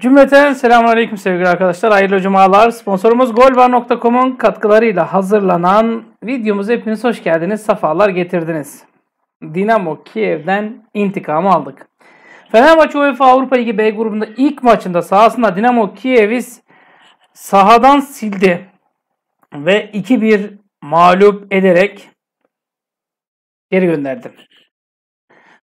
Cümleten selamun aleyküm sevgili arkadaşlar. Hayırlı cumalar. Sponsorumuz golbar.com'un katkılarıyla hazırlanan videomuza hepiniz hoş geldiniz. Safalar getirdiniz. Dinamo Kiev'den intikamı aldık. Fenerbahçe UEFA Avrupa Ligi B grubunda ilk maçında sahasında Dinamo Kiev'i sahadan sildi. Ve 2-1 mağlup ederek geri gönderdi.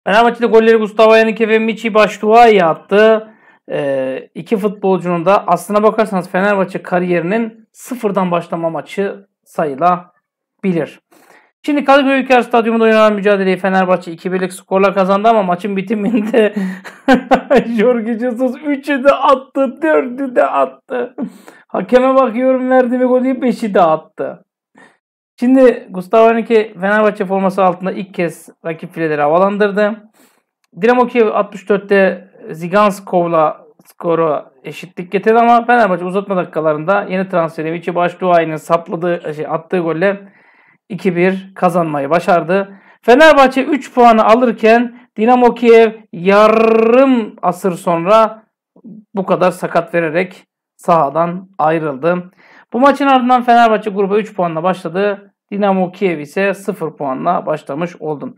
Fenerbahçe'de golleri Gustavo Yanike ve Michi Baştuay'a attı e, iki futbolcunun da aslına bakarsanız Fenerbahçe kariyerinin sıfırdan başlama maçı sayılabilir. Şimdi Kadıköy Ülker Stadyumu'nda oynanan mücadeleyi Fenerbahçe 2-1'lik skorla kazandı ama maçın bitiminde Jorge Jesus 3'ü de attı, 4'ü de attı. Hakeme bakıyorum verdi ve golü 5'i de attı. Şimdi Gustavo Henrique Fenerbahçe forması altında ilk kez rakip fileleri havalandırdı. Dinamo Kiev 64'te Ziganskov'la skoru eşitlik getirdi ama Fenerbahçe uzatma dakikalarında yeni transferi Vici Başduay'ın sapladığı şey, attığı golle 2-1 kazanmayı başardı. Fenerbahçe 3 puanı alırken Dinamo Kiev yarım asır sonra bu kadar sakat vererek sahadan ayrıldı. Bu maçın ardından Fenerbahçe gruba 3 puanla başladı. Dinamo Kiev ise 0 puanla başlamış oldu.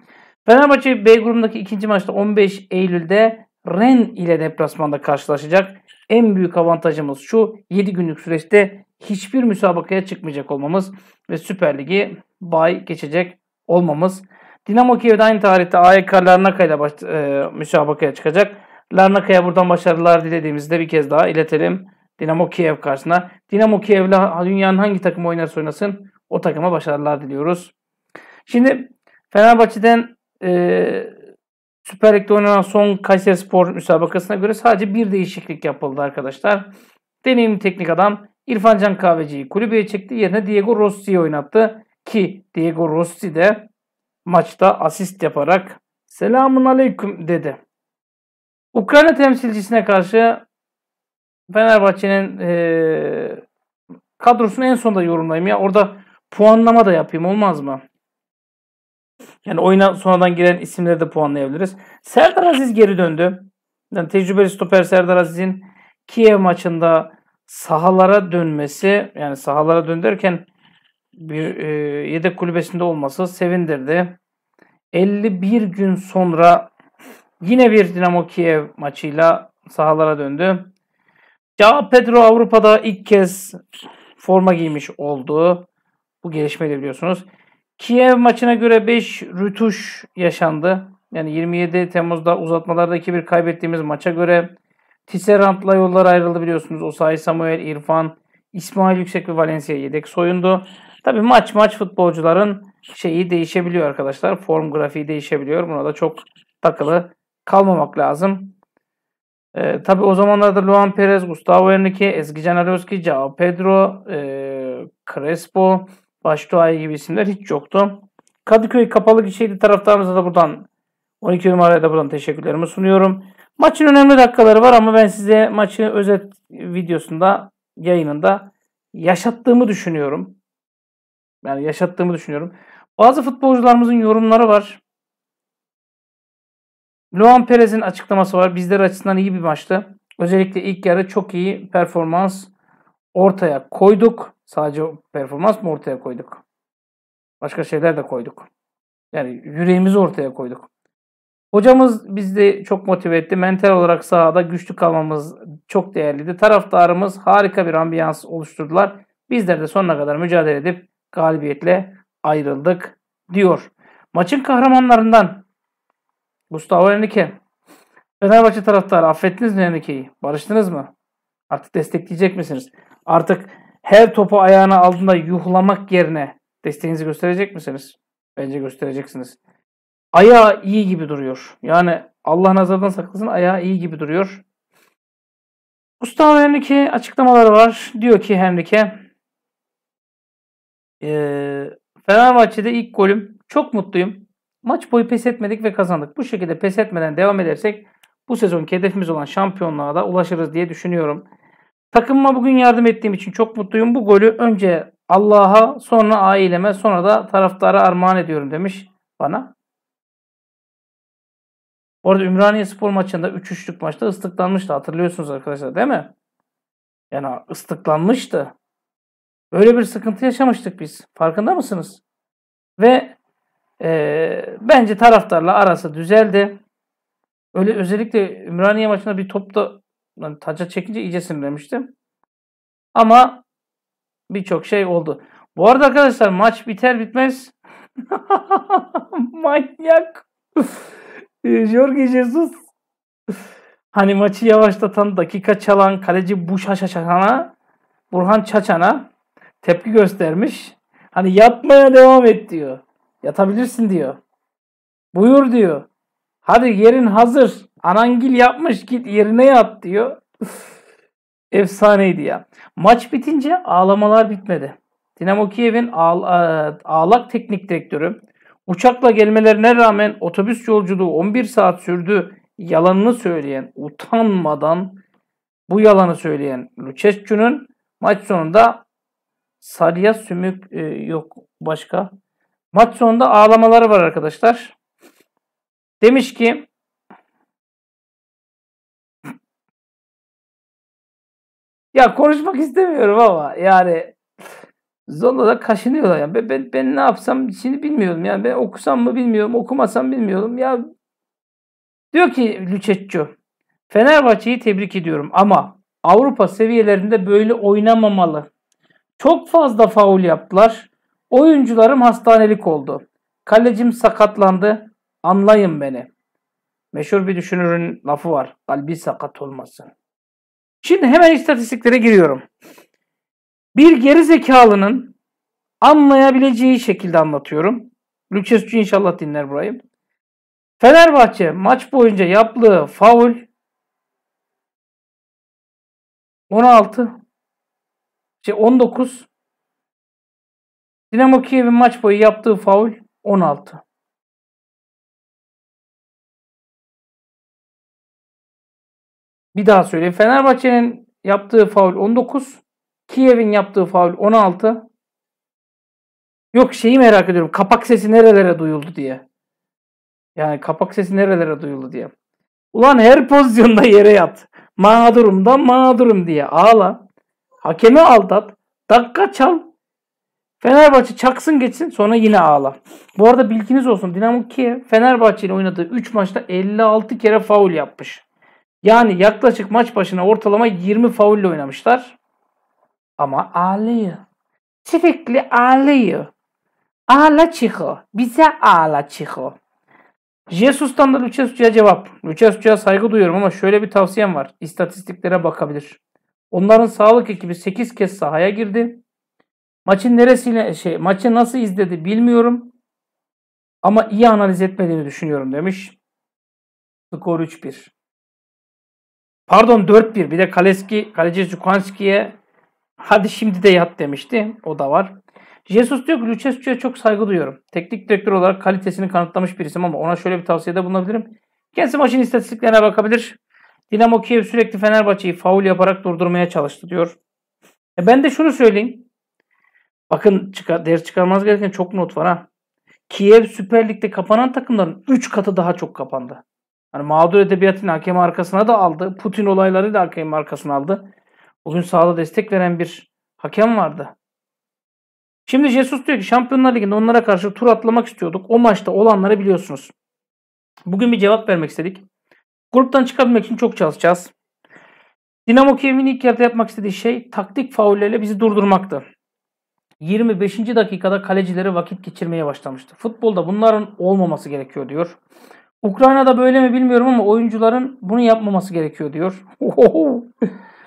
Fenerbahçe B grubundaki ikinci maçta 15 Eylül'de Ren ile deplasmanda karşılaşacak. En büyük avantajımız şu 7 günlük süreçte hiçbir müsabakaya çıkmayacak olmamız ve Süper Lig'i bay geçecek olmamız. Dinamo Kiev'de aynı tarihte AEK Larnaka ile baş, e, müsabakaya çıkacak. Larnaka'ya buradan başarılar dilediğimizde bir kez daha iletelim. Dinamo Kiev karşısına. Dinamo Kiev'le dünyanın hangi takımı oynarsa oynasın o takıma başarılar diliyoruz. Şimdi Fenerbahçe'den e, Süper Lig'de oynanan son Kayseri Spor müsabakasına göre sadece bir değişiklik yapıldı arkadaşlar. Deneyimli teknik adam İrfan Can Kahveci'yi kulübeye çekti. Yerine Diego Rossi'yi oynattı. Ki Diego Rossi de maçta asist yaparak selamun aleyküm dedi. Ukrayna temsilcisine karşı Fenerbahçe'nin e, kadrosunu en sonda yorumlayayım ya. Orada puanlama da yapayım olmaz mı? Yani oyuna sonradan giren isimleri de puanlayabiliriz. Serdar Aziz geri döndü. Yani tecrübeli stoper Serdar Aziz'in Kiev maçında sahalara dönmesi yani sahalara döndürken bir e, yedek kulübesinde olması sevindirdi. 51 gün sonra yine bir Dinamo Kiev maçıyla sahalara döndü. Ya Pedro Avrupa'da ilk kez forma giymiş oldu. Bu gelişmeyi de biliyorsunuz. Kiev maçına göre 5 rütuş yaşandı. Yani 27 Temmuz'da uzatmalardaki bir kaybettiğimiz maça göre Tisserant'la yollar ayrıldı biliyorsunuz. Osayi Samuel, İrfan, İsmail Yüksek ve Valencia yedek soyundu. Tabi maç maç futbolcuların şeyi değişebiliyor arkadaşlar. Form grafiği değişebiliyor. Buna da çok takılı kalmamak lazım. Ee, tabi o zamanlarda Luan Perez, Gustavo Henrique, Ezgi Can Alioski, Cao Pedro, e, Crespo, Başdoğay gibi isimler hiç yoktu. Kadıköy Kapalı Gişeydi taraftarımıza da buradan 12 numaraya da buradan teşekkürlerimi sunuyorum. Maçın önemli dakikaları var ama ben size maçı özet videosunda yayınında yaşattığımı düşünüyorum. Yani yaşattığımı düşünüyorum. Bazı futbolcularımızın yorumları var. Luan Perez'in açıklaması var. Bizler açısından iyi bir maçtı. Özellikle ilk yarı çok iyi performans ortaya koyduk. Sadece performans mı ortaya koyduk? Başka şeyler de koyduk. Yani yüreğimizi ortaya koyduk. Hocamız bizi çok motive etti. Mental olarak sahada güçlü kalmamız çok değerliydi. Taraftarımız harika bir ambiyans oluşturdular. Bizler de sonuna kadar mücadele edip galibiyetle ayrıldık diyor. Maçın kahramanlarından Gustavo Henrique. Fenerbahçe taraftarı affettiniz mi Henrique'yi? Barıştınız mı? Artık destekleyecek misiniz? Artık her topu ayağına aldığında yuhlamak yerine desteğinizi gösterecek misiniz? Bence göstereceksiniz. Ayağı iyi gibi duruyor. Yani Allah nazardan saklasın ayağı iyi gibi duruyor. Gustavo Henrique açıklamaları var. Diyor ki Henrique e, Fenerbahçe'de ilk golüm. Çok mutluyum. Maç boyu pes etmedik ve kazandık. Bu şekilde pes etmeden devam edersek bu sezonki hedefimiz olan şampiyonluğa da ulaşırız diye düşünüyorum. Takımıma bugün yardım ettiğim için çok mutluyum. Bu golü önce Allah'a sonra aileme sonra da taraftara armağan ediyorum demiş bana. Orada Ümraniye Spor maçında 3-3'lük maçta ıslıklanmıştı hatırlıyorsunuz arkadaşlar değil mi? Yani ıslıklanmıştı. Öyle bir sıkıntı yaşamıştık biz. Farkında mısınız? Ve e, bence taraftarla arası düzeldi. Öyle özellikle Ümraniye maçında bir topta yani taça çekince iyice sinirlemiştim. Ama birçok şey oldu. Bu arada arkadaşlar maç biter bitmez manyak ee, Jorge Jesus hani maçı yavaşlatan dakika çalan kaleci Buşa Şaşan'a Burhan Çaçan'a tepki göstermiş. Hani yatmaya devam et diyor. Yatabilirsin diyor. Buyur diyor. Hadi yerin hazır. Anangil yapmış git yerine yat diyor. Efsaneydi ya. Maç bitince ağlamalar bitmedi. Dinamo Kiev'in e, ağlak teknik direktörü uçakla gelmelerine rağmen otobüs yolculuğu 11 saat sürdü yalanını söyleyen utanmadan bu yalanı söyleyen Lucescu'nun maç sonunda sarıya sümük e, yok başka. Maç sonunda ağlamaları var arkadaşlar. Demiş ki ya konuşmak istemiyorum ama yani zorla da kaşınıyorlar. Yani ben, ben, ben ne yapsam şimdi bilmiyorum. Yani ben okusam mı bilmiyorum, okumasam bilmiyorum. Ya diyor ki Lüçetço Fenerbahçe'yi tebrik ediyorum ama Avrupa seviyelerinde böyle oynamamalı. Çok fazla faul yaptılar. Oyuncularım hastanelik oldu. Kalecim sakatlandı. Anlayın beni. Meşhur bir düşünürün lafı var. Kalbi sakat olmasın. Şimdi hemen istatistiklere giriyorum. Bir geri zekalının anlayabileceği şekilde anlatıyorum. Lükçesçi inşallah dinler burayı. Fenerbahçe maç boyunca yaptığı faul 16 şey 19 Dinamo Kiev'in maç boyu yaptığı faul 16. Bir daha söyleyeyim. Fenerbahçe'nin yaptığı faul 19. Kiev'in yaptığı faul 16. Yok şeyi merak ediyorum. Kapak sesi nerelere duyuldu diye. Yani kapak sesi nerelere duyuldu diye. Ulan her pozisyonda yere yat. Mağdurum da mağdurum diye ağla. Hakemi aldat. Dakika çal. Fenerbahçe çaksın geçsin sonra yine ağla. Bu arada bilginiz olsun Dinamo Kiev Fenerbahçe ile oynadığı 3 maçta 56 kere faul yapmış. Yani yaklaşık maç başına ortalama 20 faulle oynamışlar. Ama ağlıyor. Sürekli ağlıyor. Ağla çıkı. Bize ağla çıkı. Jesus'tan da Lucescu'ya cevap. Lucescu'ya saygı duyuyorum ama şöyle bir tavsiyem var. İstatistiklere bakabilir. Onların sağlık ekibi 8 kez sahaya girdi. Maçın neresiyle şey maçı nasıl izledi bilmiyorum. Ama iyi analiz etmediğini düşünüyorum demiş. Skor 3-1. Pardon 4-1 bir de Kaleski, kaleci Zukanski'ye hadi şimdi de yat demişti. O da var. Jesus diyor ki Lucescu'ya çok saygı duyuyorum. Teknik direktör olarak kalitesini kanıtlamış bir isim ama ona şöyle bir tavsiyede bulunabilirim. Kendisi maçın istatistiklerine bakabilir. Dinamo Kiev sürekli Fenerbahçe'yi faul yaparak durdurmaya çalıştı diyor. E ben de şunu söyleyeyim. Bakın çıkar, değer çıkarmanız gereken çok not var ha. Kiev Süper Lig'de kapanan takımların 3 katı daha çok kapandı. Hani mağdur edebiyatın hakem arkasına da aldı. Putin olayları da hakem arkasına aldı. Bugün sahada destek veren bir hakem vardı. Şimdi Jesus diyor ki Şampiyonlar Ligi'nde onlara karşı tur atlamak istiyorduk. O maçta olanları biliyorsunuz. Bugün bir cevap vermek istedik. Gruptan çıkabilmek için çok çalışacağız. Dinamo Kiev'in ilk yarıda yapmak istediği şey taktik faullerle bizi durdurmaktı. 25. dakikada kalecilere vakit geçirmeye başlamıştı. Futbolda bunların olmaması gerekiyor diyor. Ukrayna'da böyle mi bilmiyorum ama oyuncuların bunu yapmaması gerekiyor diyor.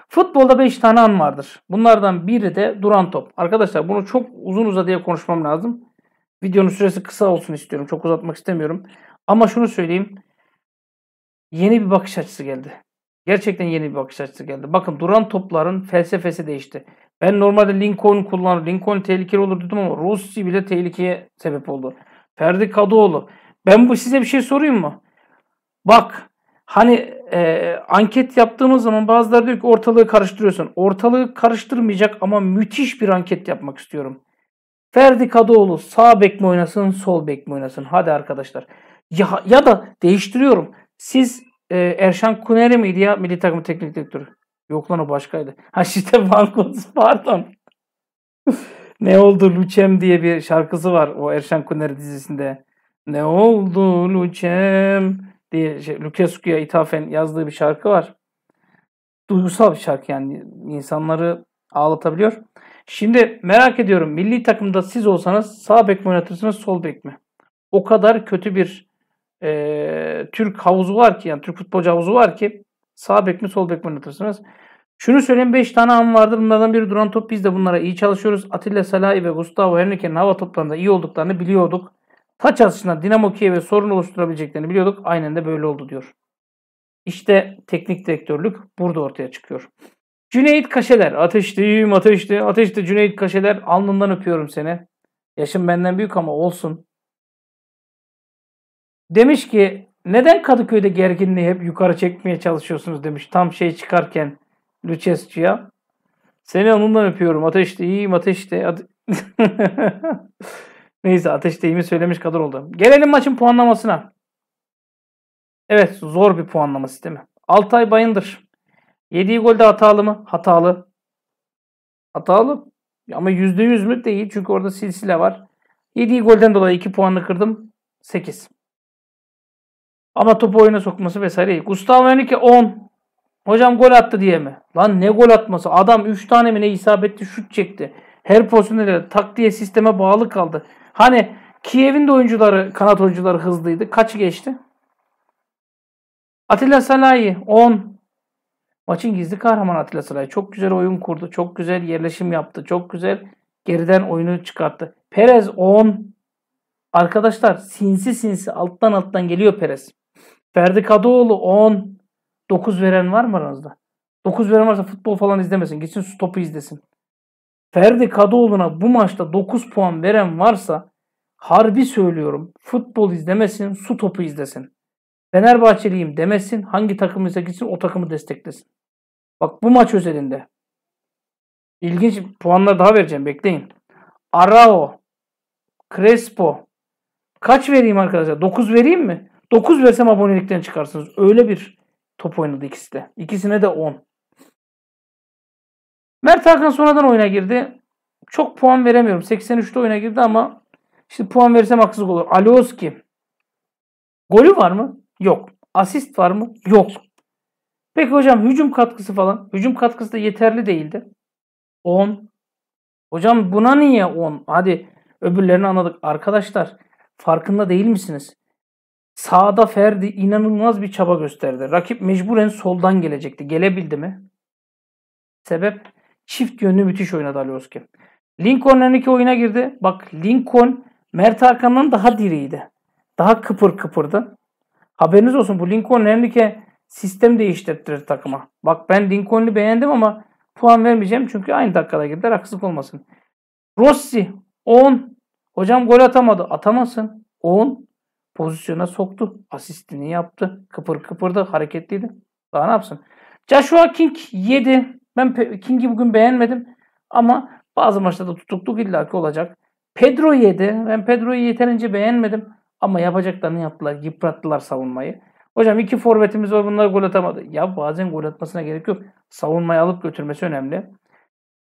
Futbolda 5 tane an vardır. Bunlardan biri de duran top. Arkadaşlar bunu çok uzun uzadıya konuşmam lazım. Videonun süresi kısa olsun istiyorum. Çok uzatmak istemiyorum. Ama şunu söyleyeyim. Yeni bir bakış açısı geldi. Gerçekten yeni bir bakış açısı geldi. Bakın duran topların felsefesi değişti. Ben normalde Lincoln kullanır, Lincoln tehlikeli olur dedim ama Rossi bile tehlikeye sebep oldu. Ferdi Kadıoğlu. Ben bu size bir şey sorayım mı? Bak hani e, anket yaptığımız zaman bazıları diyor ki ortalığı karıştırıyorsun. Ortalığı karıştırmayacak ama müthiş bir anket yapmak istiyorum. Ferdi Kadıoğlu sağ bek mi oynasın, sol bek mi oynasın? Hadi arkadaşlar. Ya, ya da değiştiriyorum. Siz e, Erşan Kuneri miydi ya milli takım teknik direktörü? Yok lan o başkaydı. Ha işte Bankos pardon. ne oldu Lucem diye bir şarkısı var o Erşan Kuneri dizisinde. Ne oldu Lucem diye şey, Lucescu'ya ithafen yazdığı bir şarkı var. Duygusal bir şarkı yani insanları ağlatabiliyor. Şimdi merak ediyorum milli takımda siz olsanız sağ bek mi oynatırsınız sol bek mi? O kadar kötü bir e, Türk havuzu var ki yani Türk futbolcu havuzu var ki sağ bek mi sol bek mi oynatırsınız? Şunu söyleyeyim 5 tane an vardır. Bunlardan biri duran top. Biz de bunlara iyi çalışıyoruz. Atilla Salahi ve Gustavo Henrique'nin hava toplarında iyi olduklarını biliyorduk taç atışına Dinamo Kiev'e sorun oluşturabileceklerini biliyorduk. Aynen de böyle oldu diyor. İşte teknik direktörlük burada ortaya çıkıyor. Cüneyt Kaşeler. Ateşliyim ateşli. Ateşli Cüneyt Kaşeler. Alnından öpüyorum seni. Yaşın benden büyük ama olsun. Demiş ki neden Kadıköy'de gerginliği hep yukarı çekmeye çalışıyorsunuz demiş. Tam şey çıkarken Lucescu'ya. Seni alnından öpüyorum. Ateşli iyiyim ateşli. Ate Neyse ateşteyimi söylemiş kadar oldu. Gelelim maçın puanlamasına. Evet zor bir puanlama sistemi. Altay Bayındır. Yediği golde hatalı mı? Hatalı. Hatalı. Ama %100 mü? Değil. Çünkü orada silsile var. Yediği golden dolayı 2 puanını kırdım. 8. Ama topu oyuna sokması vesaire iyi. Gustavo Henrique 10. Hocam gol attı diye mi? Lan ne gol atması? Adam 3 tane mi ne isabetli şut çekti. Her pozisyonda tak diye sisteme bağlı kaldı. Hani Kiev'in de oyuncuları, kanat oyuncuları hızlıydı. Kaçı geçti? Atilla Salahi 10. Maçın gizli kahramanı Atilla Salahi. Çok güzel oyun kurdu. Çok güzel yerleşim yaptı. Çok güzel geriden oyunu çıkarttı. Perez 10. Arkadaşlar sinsi sinsi alttan alttan geliyor Perez. Ferdi Kadıoğlu 10. 9 veren var mı aranızda? 9 veren varsa futbol falan izlemesin. Gitsin stopu izlesin. Ferdi Kadıoğlu'na bu maçta 9 puan veren varsa harbi söylüyorum futbol izlemesin, su topu izlesin. Fenerbahçeliyim demesin, hangi takımıysa gitsin o takımı desteklesin. Bak bu maç özelinde. İlginç puanlar daha vereceğim bekleyin. Arao, Crespo. Kaç vereyim arkadaşlar? 9 vereyim mi? 9 versem abonelikten çıkarsınız. Öyle bir top oynadı ikisi de. İkisine de 10. Mert Hakan sonradan oyuna girdi. Çok puan veremiyorum. 83'te oyuna girdi ama şimdi puan verirsem haksızlık olur. Alioski. Golü var mı? Yok. Asist var mı? Yok. Peki hocam hücum katkısı falan. Hücum katkısı da yeterli değildi. 10. Hocam buna niye 10? Hadi öbürlerini anladık. Arkadaşlar farkında değil misiniz? Sağda Ferdi inanılmaz bir çaba gösterdi. Rakip mecburen soldan gelecekti. Gelebildi mi? Sebep Çift yönlü müthiş oynadı Alioski. Lincoln öndeki oyuna girdi. Bak Lincoln Mert Hakan'dan daha diriydi. Daha kıpır kıpırdı. Haberiniz olsun bu Lincoln Enrique sistem değiştirtir takıma. Bak ben Lincoln'u beğendim ama puan vermeyeceğim çünkü aynı dakikada girdiler haksızlık olmasın. Rossi 10. Hocam gol atamadı. Atamasın. 10. Pozisyona soktu. Asistini yaptı. Kıpır kıpırdı. Hareketliydi. Daha ne yapsın? Joshua King 7. Ben King'i bugün beğenmedim ama bazı maçlarda tutukluk illaki olacak. Pedro yedi. Ben Pedro'yu yeterince beğenmedim ama yapacaklarını yaptılar. Yıprattılar savunmayı. Hocam iki forvetimiz var bunlar gol atamadı. Ya bazen gol atmasına gerek yok. Savunmayı alıp götürmesi önemli.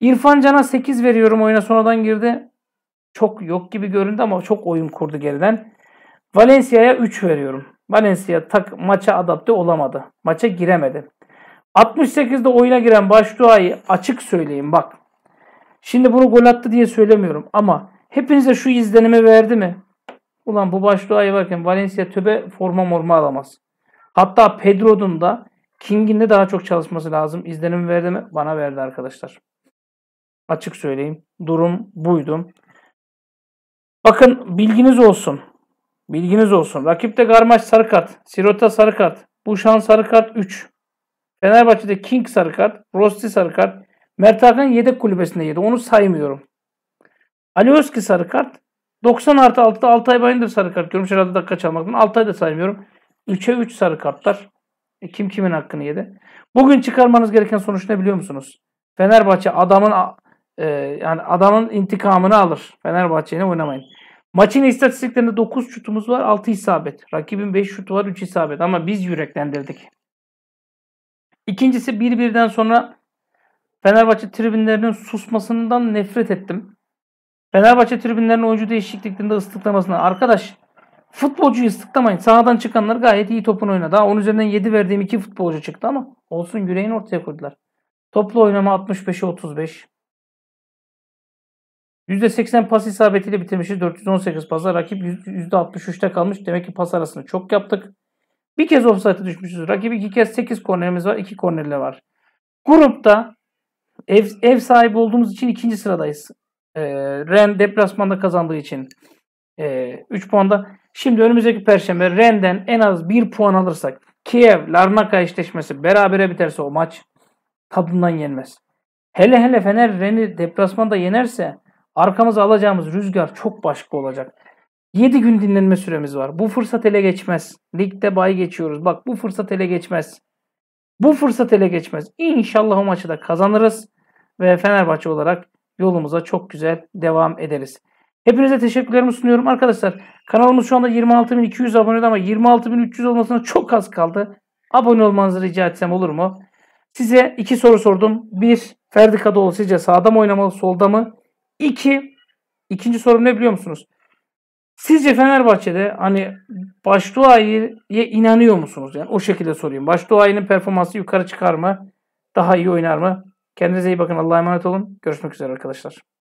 İrfan Can'a 8 veriyorum. Oyuna sonradan girdi. Çok yok gibi göründü ama çok oyun kurdu geriden. Valencia'ya 3 veriyorum. Valencia tak maça adapte olamadı. Maça giremedi. 68'de oyuna giren Başduay'ı açık söyleyeyim bak. Şimdi bunu gol attı diye söylemiyorum ama hepinize şu izlenimi verdi mi? Ulan bu Başduay'ı varken Valencia töbe forma morma alamaz. Hatta Pedro'dun da King'in de daha çok çalışması lazım. İzlenimi verdi mi? Bana verdi arkadaşlar. Açık söyleyeyim. Durum buydu. Bakın bilginiz olsun. Bilginiz olsun. Rakipte Garmaç sarı kart. Sirota sarı kart. Buşan sarı kart 3. Fenerbahçe'de King sarı kart, Rossi sarı kart, Mert Hakan yedek kulübesinde yedi. Onu saymıyorum. Ali Özki sarı kart. 90 artı 6'da Altay Bayındır sarı kart diyorum. Şurada dakika çalmaktan. Altay da saymıyorum. 3'e 3 sarı kartlar. E, kim kimin hakkını yedi? Bugün çıkarmanız gereken sonuç ne biliyor musunuz? Fenerbahçe adamın e, yani adamın intikamını alır. Fenerbahçe'yle oynamayın. Maçın istatistiklerinde 9 şutumuz var 6 isabet. Rakibin 5 şutu var 3 isabet ama biz yüreklendirdik. İkincisi bir birden sonra Fenerbahçe tribünlerinin susmasından nefret ettim. Fenerbahçe tribünlerinin oyuncu değişikliklerinde ıslıklamasına. Arkadaş futbolcuyu ıslıklamayın. Sağdan çıkanlar gayet iyi topun oynadı. Daha 10 üzerinden 7 verdiğim iki futbolcu çıktı ama olsun yüreğini ortaya koydular. Toplu oynama 65'e 35. %80 pas isabetiyle bitirmişiz. 418 pasa rakip %63'te kalmış. Demek ki pas arasını çok yaptık. Bir kez offside'a düşmüşüz. Rakibi iki kez 8 kornerimiz var. 2 kornerle var. Grupta ev, ev sahibi olduğumuz için ikinci sıradayız. Ee, Ren deplasmanda kazandığı için e, ee, 3 puanda. Şimdi önümüzdeki perşembe Ren'den en az 1 puan alırsak Kiev Larnaka eşleşmesi berabere biterse o maç tadından yenmez. Hele hele Fener Ren'i deplasmanda yenerse arkamıza alacağımız rüzgar çok başka olacak. 7 gün dinlenme süremiz var. Bu fırsat ele geçmez. Ligde bay geçiyoruz. Bak bu fırsat ele geçmez. Bu fırsat ele geçmez. İnşallah o maçı da kazanırız. Ve Fenerbahçe olarak yolumuza çok güzel devam ederiz. Hepinize teşekkürlerimi sunuyorum. Arkadaşlar kanalımız şu anda 26.200 abonede ama 26.300 olmasına çok az kaldı. Abone olmanızı rica etsem olur mu? Size iki soru sordum. Bir, Ferdi Kadıoğlu sizce sağda mı oynamalı, solda mı? İki, ikinci sorum ne biliyor musunuz? Sizce Fenerbahçe'de hani Başduay'a inanıyor musunuz? Yani o şekilde sorayım. Başduay'ın performansı yukarı çıkar mı? Daha iyi oynar mı? Kendinize iyi bakın. Allah'a emanet olun. Görüşmek üzere arkadaşlar.